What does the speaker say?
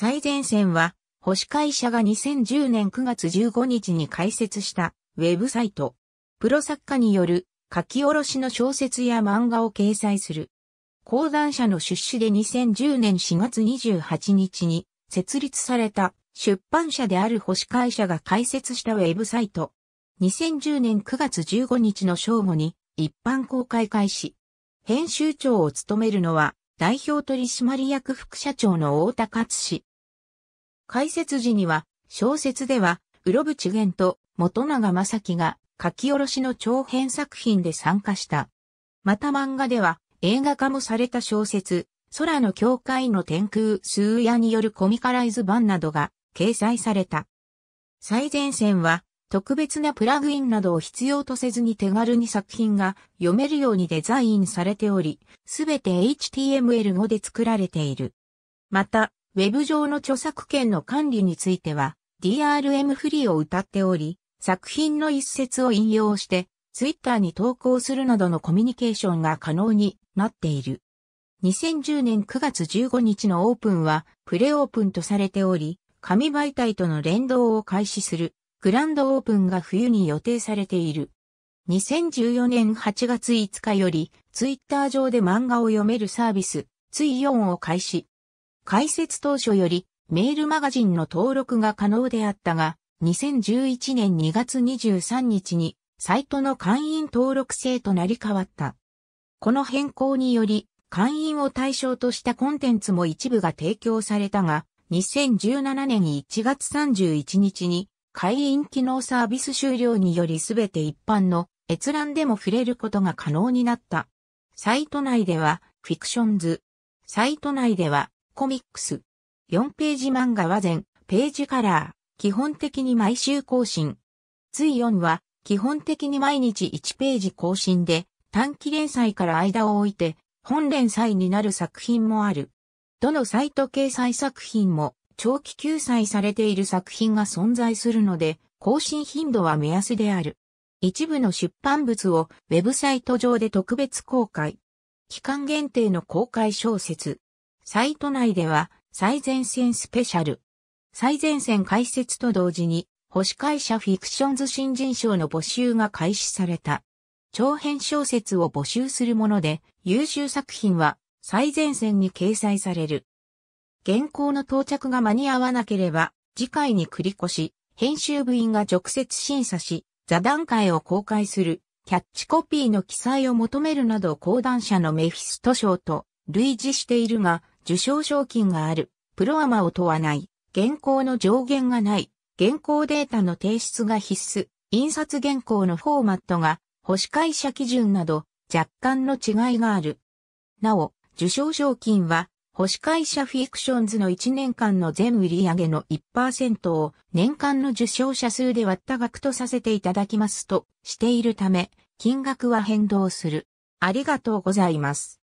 最前線は、保守会社が2010年9月15日に開設したウェブサイト。プロ作家による書き下ろしの小説や漫画を掲載する。講談社の出資で2010年4月28日に設立された出版社である保守会社が開設したウェブサイト。2010年9月15日の正午に一般公開開始。編集長を務めるのは代表取締役副社長の大田勝氏。解説時には、小説では、うろぶちげんと元永正樹が書き下ろしの長編作品で参加した。また漫画では、映画化もされた小説、空の境界の天空数夜によるコミカライズ版などが掲載された。最前線は、特別なプラグインなどを必要とせずに手軽に作品が読めるようにデザインされており、すべて HTML5 で作られている。また、ウェブ上の著作権の管理については DRM フリーを謳っており、作品の一節を引用して、ツイッターに投稿するなどのコミュニケーションが可能になっている。2010年9月15日のオープンはプレオープンとされており、紙媒体との連動を開始するグランドオープンが冬に予定されている。2014年8月5日よりツイッター上で漫画を読めるサービスツイヨンを開始。開設当初よりメールマガジンの登録が可能であったが、2011年2月23日にサイトの会員登録制となり変わった。この変更により、会員を対象としたコンテンツも一部が提供されたが、2017年1月31日に会員機能サービス終了により全て一般の閲覧でも触れることが可能になった。サイト内では、フィクションズ。サイト内では、コミックス。4ページ漫画は全ページカラー、基本的に毎週更新。つい4は基本的に毎日1ページ更新で短期連載から間を置いて本連載になる作品もある。どのサイト掲載作品も長期救済されている作品が存在するので、更新頻度は目安である。一部の出版物をウェブサイト上で特別公開。期間限定の公開小説、サイト内では最前線スペシャル。最前線解説と同時に、星会社フィクションズ新人賞の募集が開始された。長編小説を募集するもので、優秀作品は最前線に掲載される。原稿の到着が間に合わなければ、次回に繰り越し、編集部員が直接審査し、座談会を公開する、キャッチコピーの記載を求めるなど講談社のメフィスト賞と類似しているが、受賞賞金がある、プロアマを問わない、現行の上限がない、現行データの提出が必須、印刷原稿のフォーマットが、保守会社基準など、若干の違いがある。なお、受賞賞金は、保守会社フィクションズの1年間の全売上の1%を年間の受賞者数で割った額とさせていただきますとしているため、金額は変動する。ありがとうございます。